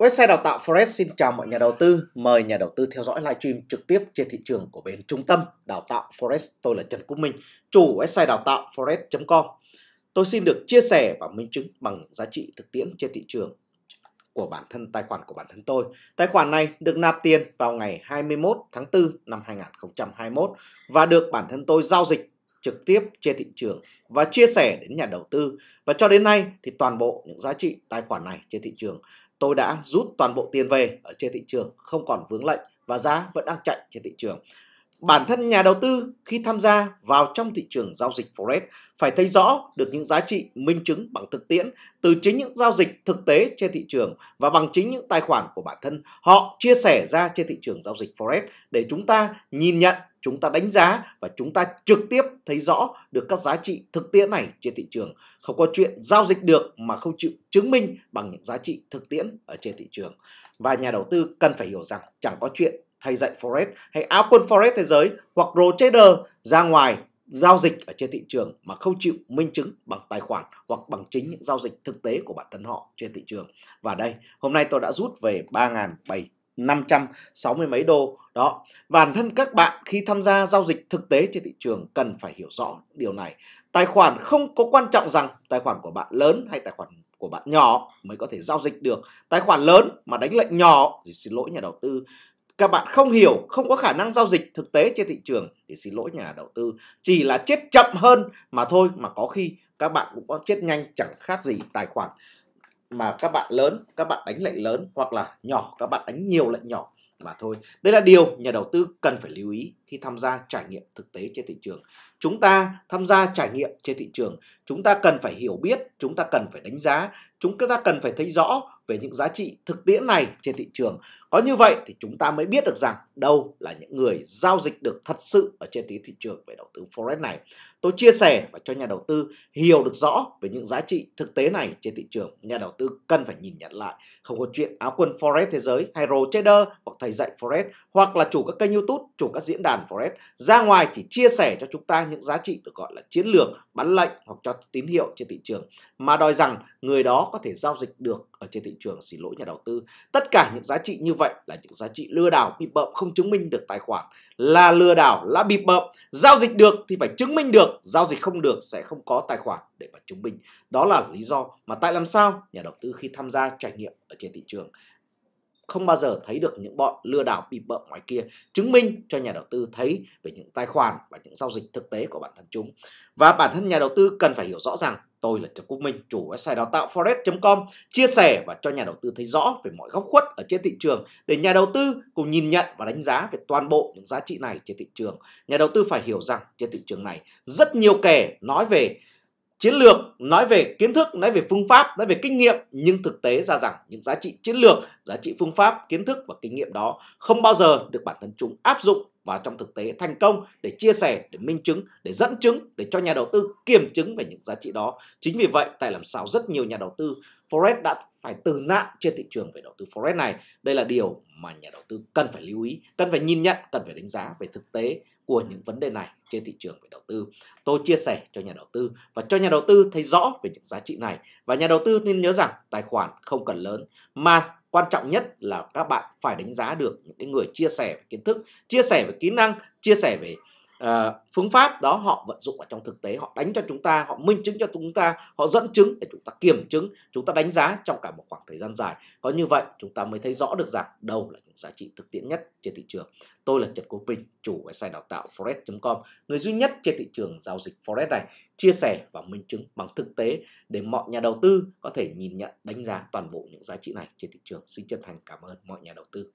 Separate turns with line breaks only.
Website đào tạo Forex xin chào mọi nhà đầu tư, mời nhà đầu tư theo dõi livestream trực tiếp trên thị trường của bên trung tâm đào tạo Forex. Tôi là Trần Quốc Minh, chủ website đào tạo forex.com. Tôi xin được chia sẻ và minh chứng bằng giá trị thực tiễn trên thị trường của bản thân tài khoản của bản thân tôi. Tài khoản này được nạp tiền vào ngày 21 tháng 4 năm 2021 và được bản thân tôi giao dịch trực tiếp trên thị trường và chia sẻ đến nhà đầu tư. Và cho đến nay thì toàn bộ những giá trị tài khoản này trên thị trường tôi đã rút toàn bộ tiền về ở trên thị trường không còn vướng lệnh và giá vẫn đang chạy trên thị trường. Bản thân nhà đầu tư khi tham gia vào trong thị trường giao dịch Forex phải thấy rõ được những giá trị minh chứng bằng thực tiễn từ chính những giao dịch thực tế trên thị trường và bằng chính những tài khoản của bản thân họ chia sẻ ra trên thị trường giao dịch Forex để chúng ta nhìn nhận chúng ta đánh giá và chúng ta trực tiếp thấy rõ được các giá trị thực tiễn này trên thị trường. Không có chuyện giao dịch được mà không chịu chứng minh bằng những giá trị thực tiễn ở trên thị trường. Và nhà đầu tư cần phải hiểu rằng chẳng có chuyện thầy dạy Forex hay áo quân Forex thế giới hoặc pro trader ra ngoài giao dịch ở trên thị trường mà không chịu minh chứng bằng tài khoản hoặc bằng chính những giao dịch thực tế của bản thân họ trên thị trường. Và đây, hôm nay tôi đã rút về 3.700 560 mấy đô đó bản thân các bạn khi tham gia giao dịch thực tế trên thị trường cần phải hiểu rõ điều này tài khoản không có quan trọng rằng tài khoản của bạn lớn hay tài khoản của bạn nhỏ mới có thể giao dịch được tài khoản lớn mà đánh lệnh nhỏ thì xin lỗi nhà đầu tư các bạn không hiểu không có khả năng giao dịch thực tế trên thị trường thì xin lỗi nhà đầu tư chỉ là chết chậm hơn mà thôi mà có khi các bạn cũng có chết nhanh chẳng khác gì tài khoản mà các bạn lớn các bạn đánh lệnh lớn hoặc là nhỏ các bạn đánh nhiều lệnh nhỏ mà thôi. Đây là điều nhà đầu tư cần phải lưu ý khi tham gia trải nghiệm thực tế trên thị trường. Chúng ta tham gia trải nghiệm trên thị trường, chúng ta cần phải hiểu biết, chúng ta cần phải đánh giá, chúng ta cần phải thấy rõ về những giá trị thực tiễn này trên thị trường. Có như vậy thì chúng ta mới biết được rằng đâu là những người giao dịch được thật sự ở trên thị trường về đầu tư Forex này. Tôi chia sẻ và cho nhà đầu tư hiểu được rõ về những giá trị thực tế này trên thị trường. Nhà đầu tư cần phải nhìn nhận lại. Không có chuyện áo quân Forex thế giới hay role trader hoặc thầy dạy Forex hoặc là chủ các kênh YouTube, chủ các diễn đàn Forex. Ra ngoài chỉ chia sẻ cho chúng ta những giá trị được gọi là chiến lược, bắn lệnh hoặc cho tín hiệu trên thị trường mà đòi rằng người đó có thể giao dịch được ở trên thị trường xin lỗi nhà đầu tư. Tất cả những giá trị như vậy vậy là những giá trị lừa đảo bị bợm không chứng minh được tài khoản là lừa đảo là bị bợm giao dịch được thì phải chứng minh được giao dịch không được sẽ không có tài khoản để mà chứng minh đó là lý do mà tại làm sao nhà đầu tư khi tham gia trải nghiệm ở trên thị trường không bao giờ thấy được những bọn lừa đảo bị bợm ngoài kia chứng minh cho nhà đầu tư thấy về những tài khoản và những giao dịch thực tế của bản thân chúng và bản thân nhà đầu tư cần phải hiểu rõ rằng Tôi là Trần Quốc Minh, chủ website đào tạo forex.com chia sẻ và cho nhà đầu tư thấy rõ về mọi góc khuất ở trên thị trường để nhà đầu tư cùng nhìn nhận và đánh giá về toàn bộ những giá trị này trên thị trường. Nhà đầu tư phải hiểu rằng trên thị trường này rất nhiều kẻ nói về chiến lược nói về kiến thức nói về phương pháp nói về kinh nghiệm nhưng thực tế ra rằng những giá trị chiến lược giá trị phương pháp kiến thức và kinh nghiệm đó không bao giờ được bản thân chúng áp dụng vào trong thực tế thành công để chia sẻ, để minh chứng, để dẫn chứng, để cho nhà đầu tư kiểm chứng về những giá trị đó. Chính vì vậy, tại làm sao rất nhiều nhà đầu tư Forex đã phải từ nạn trên thị trường về đầu tư Forex này. Đây là điều mà nhà đầu tư cần phải lưu ý, cần phải nhìn nhận, cần phải đánh giá về thực tế của những vấn đề này trên thị trường về đầu tư. Tôi chia sẻ cho nhà đầu tư và cho nhà đầu tư thấy rõ về những giá trị này. Và nhà đầu tư nên nhớ rằng tài khoản không cần lớn mà quan trọng nhất là các bạn phải đánh giá được những cái người chia sẻ về kiến thức chia sẻ về kỹ năng chia sẻ về Ờ, phương pháp đó họ vận dụng ở trong thực tế họ đánh cho chúng ta họ minh chứng cho chúng ta họ dẫn chứng để chúng ta kiểm chứng chúng ta đánh giá trong cả một khoảng thời gian dài có như vậy chúng ta mới thấy rõ được rằng đâu là những giá trị thực tiễn nhất trên thị trường tôi là trần quốc bình chủ website đào tạo forex com người duy nhất trên thị trường giao dịch forex này chia sẻ và minh chứng bằng thực tế để mọi nhà đầu tư có thể nhìn nhận đánh giá toàn bộ những giá trị này trên thị trường xin chân thành cảm ơn mọi nhà đầu tư